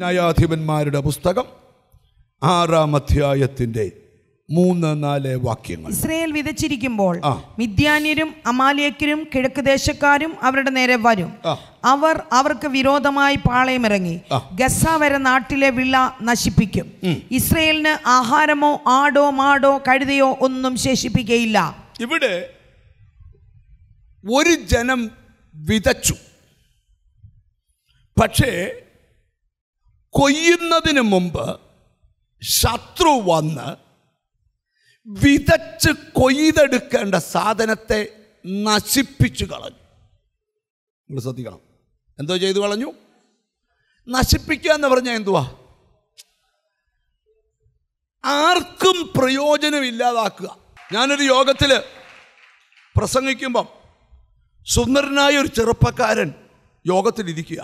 ന്യായാധിപന്മാരുടെ പുസ്തകം ആറാം അധ്യായത്തിന്റെ മൂന്ന് നാല് വാക്യങ്ങൾ ഇസ്രയേൽ വിതച്ചിരിക്കുമ്പോൾ മിഥ്യാന്യരും അമാലിയക്കരും കിഴക്ക് ദേശക്കാരും അവരുടെ നേരെ വരും അവർ അവർക്ക് വിരോധമായി പാളയമിറങ്ങി ഗസ വരെ നാട്ടിലെ വിള നശിപ്പിക്കും ഇസ്രയേലിന് ആഹാരമോ ആടോ മാടോ കഴുതയോ ഒന്നും ശേഷിപ്പിക്കയില്ല ഇവിടെ ഒരു ജനം വിതച്ചു പക്ഷേ കൊയ്യുന്നതിന് മുമ്പ് ശത്രു വന്ന് വിതച്ച് കൊയ്തെടുക്കേണ്ട സാധനത്തെ നശിപ്പിച്ചു കളഞ്ഞു നിങ്ങൾ ശ്രദ്ധിക്കണം എന്തോ ചെയ്തു കളഞ്ഞു നശിപ്പിക്കുക എന്ന് പറഞ്ഞാൽ എന്തുവാ ആർക്കും പ്രയോജനം ഇല്ലാതാക്കുക ഞാനൊരു യോഗത്തിൽ പ്രസംഗിക്കുമ്പം സുന്ദരനായ ഒരു ചെറുപ്പക്കാരൻ യോഗത്തിലിരിക്കുക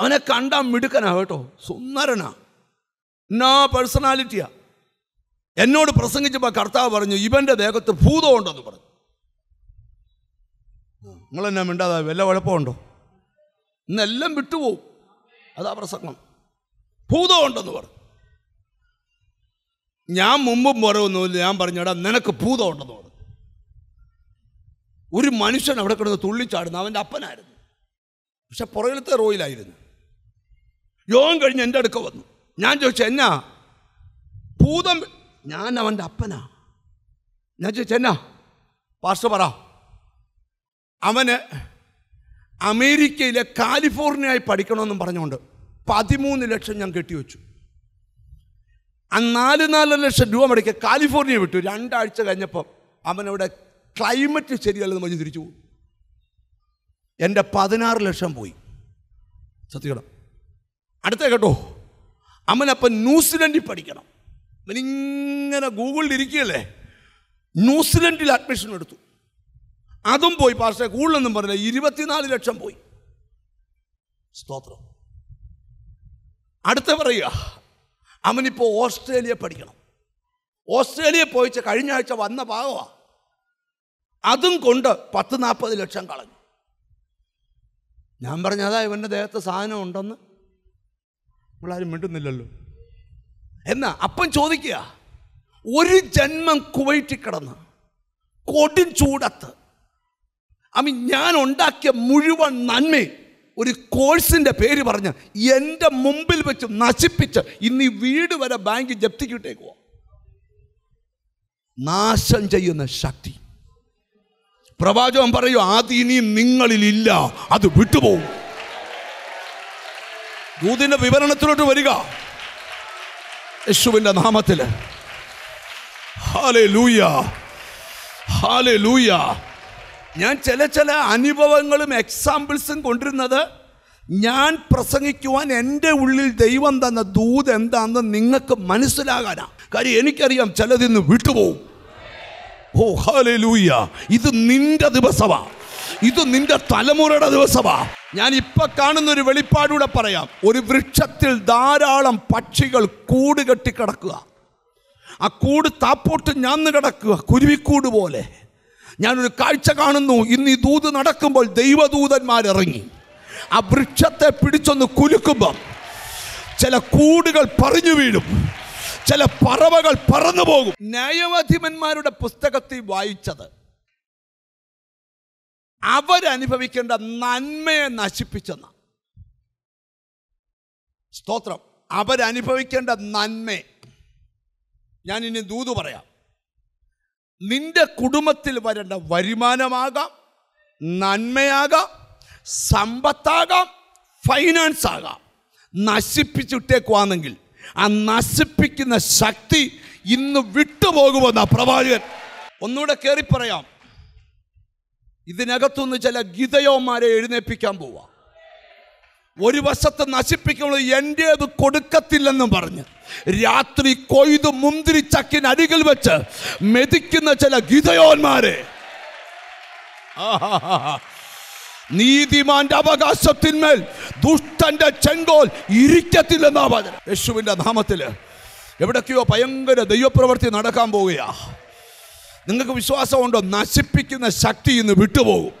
അവനെ കണ്ടാൽ മിടുക്കനാ കേട്ടോ സുന്ദരനാ എന്നാ പേഴ്സണാലിറ്റിയാ എന്നോട് പ്രസംഗിച്ചപ്പോൾ കർത്താവ് പറഞ്ഞു ഇവൻ്റെ ദേഹത്ത് ഭൂതമുണ്ടെന്ന് പറഞ്ഞു പറഞ്ഞു നിങ്ങളെന്നാ മിണ്ടാതാ വല്ല കുഴപ്പമുണ്ടോ ഇന്നെല്ലാം വിട്ടുപോകും അതാ പ്രസംഗം ഭൂതമുണ്ടെന്ന് പറഞ്ഞു ഞാൻ മുമ്പും പുറമൊന്നുമില്ല ഞാൻ പറഞ്ഞടാ നിനക്ക് ഭൂതമുണ്ടെന്ന് പറഞ്ഞു ഒരു മനുഷ്യൻ അവിടെ കിടന്ന് തുള്ളിച്ചാടുന്നു അവൻ്റെ അപ്പനായിരുന്നു പക്ഷെ പുറകിലത്തെ റോയിലായിരുന്നു യോഗം കഴിഞ്ഞ് എൻ്റെ അടുക്ക വന്നു ഞാൻ ചോദിച്ചു എന്നാ ഭൂതം ഞാൻ അവൻ്റെ അപ്പനാ ഞാൻ ചോദിച്ചു എന്നാ പാസ്റ്റർ പറ അവന് അമേരിക്കയിലെ കാലിഫോർണിയയായി പഠിക്കണമെന്നും പറഞ്ഞുകൊണ്ട് പതിമൂന്ന് ലക്ഷം ഞാൻ കെട്ടിവെച്ചു ആ നാല് നാല് ലക്ഷം രൂപ മുടക്കി കാലിഫോർണിയ വിട്ടു രണ്ടാഴ്ച കഴിഞ്ഞപ്പം അവനവിടെ ക്ലൈമറ്റ് ശരിയല്ലെന്ന് പറഞ്ഞ് തിരിച്ചു പോകും എൻ്റെ പതിനാറ് ലക്ഷം പോയി സത്യം അടുത്ത കേട്ടോ അമ്മനപ്പം ന്യൂസിലൻഡിൽ പഠിക്കണം അവനിങ്ങനെ ഗൂഗിളിൽ ഇരിക്കുകയല്ലേ ന്യൂസിലൻഡിൽ അഡ്മിഷൻ എടുത്തു അതും പോയി പാസ്റ്റേ കൂടുതലൊന്നും പറഞ്ഞില്ല ഇരുപത്തിനാല് ലക്ഷം പോയി സ്തോത്രം അടുത്ത പറയുക അവനിപ്പോൾ ഓസ്ട്രേലിയ പഠിക്കണം ഓസ്ട്രേലിയ പോയിച്ച കഴിഞ്ഞ ആഴ്ച വന്ന ഭാഗമാണ് അതും കൊണ്ട് പത്ത് നാൽപ്പത് ലക്ഷം കളഞ്ഞു ഞാൻ പറഞ്ഞ അതാ ഇവൻ്റെ ദേഹത്ത് സാധനം ഉണ്ടെന്ന് നമ്മളാരും മിണ്ടുന്നില്ലല്ലോ എന്നാ അപ്പം ചോദിക്കുക ഒരു ജന്മം കുവൈറ്റിൽ കിടന്ന് കൊടും ചൂടത്ത് അമ്മ ഞാൻ ഉണ്ടാക്കിയ മുഴുവൻ നന്മയും ഒരു കോഴ്സിൻ്റെ പേര് പറഞ്ഞ് എൻ്റെ മുമ്പിൽ വെച്ച് നശിപ്പിച്ച് ഇന്ന് ഈ വീട് വരെ ബാങ്ക് പോവാം നാശം ചെയ്യുന്ന ശക്തി പ്രവാചകൻ പറയൂ ആദ്യം ഇനിയും നിങ്ങളിലില്ല അത് വിട്ടുപോകും ദൂതിൻ്റെ വിവരണത്തിലോട്ട് വരിക യേശുവിൻ്റെ നാമത്തിൽ ഹാലേ ലൂയ ഹാലേ ലൂയ ഞാൻ ചില ചില അനുഭവങ്ങളും എക്സാമ്പിൾസും കൊണ്ടിരുന്നത് ഞാൻ പ്രസംഗിക്കുവാൻ എൻ്റെ ഉള്ളിൽ ദൈവം തന്ന ദൂത് എന്താണെന്ന് നിങ്ങൾക്ക് മനസ്സിലാകാനാണ് കാര്യം എനിക്കറിയാം ചിലതിന്ന് വിട്ടുപോകും ഓ ഹാലേ ലൂയ ഇത് നിന്റെ ദിവസമാണ് ഇത് നിന്റെ തലമുറയുടെ ദിവസമാ ഞാൻ ഇപ്പൊ കാണുന്ന ഒരു വെളിപ്പാടുകൂടെ പറയാം ഒരു വൃക്ഷത്തിൽ ധാരാളം പക്ഷികൾ കൂട് കെട്ടിക്കിടക്കുക ആ കൂട് താപ്പോട്ട് ഞാൻ കിടക്കുക കുരുവിക്കൂട് പോലെ ഞാനൊരു കാഴ്ച കാണുന്നു ഇന്ന് ഈ ദൂത് നടക്കുമ്പോൾ ദൈവദൂതന്മാരിറങ്ങി ആ വൃക്ഷത്തെ പിടിച്ചൊന്ന് കുലുക്കുമ്പം ചില കൂടുകൾ പറഞ്ഞു വീഴും ചില പറവകൾ പറന്നു പോകും ന്യായാധിപന്മാരുടെ പുസ്തകത്തിൽ വായിച്ചത് അവരനുഭവിക്കേണ്ട നന്മയെ നശിപ്പിച്ചെന്ന സ്തോത്രം അവരനുഭവിക്കേണ്ട നന്മ ഞാൻ ഇനി ദൂത് പറയാം നിന്റെ കുടുംബത്തിൽ വരേണ്ട വരുമാനമാകാം നന്മയാകാം സമ്പത്താകാം ഫൈനാൻസ് ആകാം നശിപ്പിച്ചിട്ടേക്കുവാണെങ്കിൽ ആ നശിപ്പിക്കുന്ന ശക്തി ഇന്ന് വിട്ടുപോകുമെന്ന പ്രവാചകൻ ഒന്നുകൂടെ കയറി പറയാം ഇതിനകത്തുനിന്ന് ചില ഗീതയോന്മാരെ എഴുന്നേൽപ്പിക്കാൻ പോവാ ഒരു വശത്ത് നശിപ്പിക്കുന്നത് അത് കൊടുക്കത്തില്ലെന്നും പറഞ്ഞ് രാത്രി കൊയ്ത് മുന്തിരിച്ചക്കിന് അരികിൽ വെച്ച് മെതിക്കുന്ന ചില ഗീതയോന്മാരെ നീതിമാന്റെ അവകാശത്തിന്മേൽ ദുഷ്ടന്റെ ചെങ്കോൽ ഇരിക്കത്തില്ലെന്നാ പറഞ്ഞു യേശുവിൻ്റെ നാമത്തിൽ എവിടൊക്കെയോ ഭയങ്കര ദൈവപ്രവൃത്തി നടക്കാൻ പോവുകയാണ് നിങ്ങൾക്ക് വിശ്വാസമുണ്ടോ നശിപ്പിക്കുന്ന ശക്തി ഇന്ന് വിട്ടുപോകും